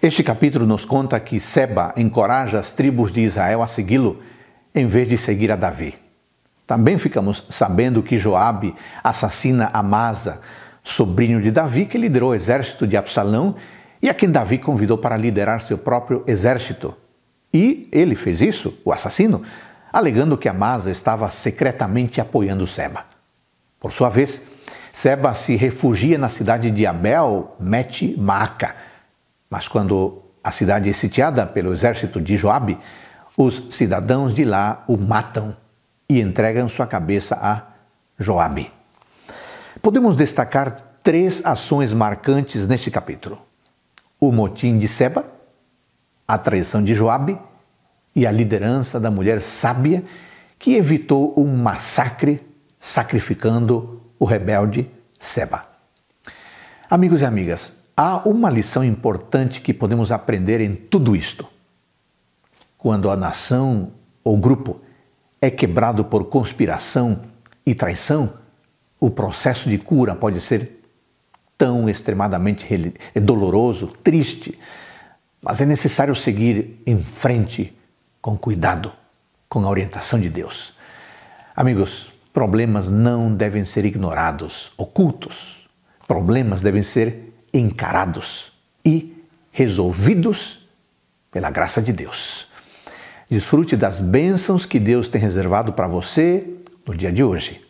Este capítulo nos conta que Seba encoraja as tribos de Israel a segui-lo em vez de seguir a Davi. Também ficamos sabendo que Joabe assassina Amasa, sobrinho de Davi, que liderou o exército de Absalão e a quem Davi convidou para liderar seu próprio exército. E ele fez isso, o assassino, alegando que Amasa estava secretamente apoiando Seba. Por sua vez, Seba se refugia na cidade de Abel, Mete Maaca, mas quando a cidade é sitiada pelo exército de Joabe, os cidadãos de lá o matam e entregam sua cabeça a Joabe. Podemos destacar três ações marcantes neste capítulo: o motim de Seba, a traição de Joabe e a liderança da mulher sábia que evitou um massacre sacrificando o rebelde Seba. Amigos e amigas, Há uma lição importante que podemos aprender em tudo isto. Quando a nação ou grupo é quebrado por conspiração e traição, o processo de cura pode ser tão extremadamente doloroso, triste, mas é necessário seguir em frente com cuidado, com a orientação de Deus. Amigos, problemas não devem ser ignorados, ocultos. Problemas devem ser encarados e resolvidos pela graça de Deus. Desfrute das bênçãos que Deus tem reservado para você no dia de hoje.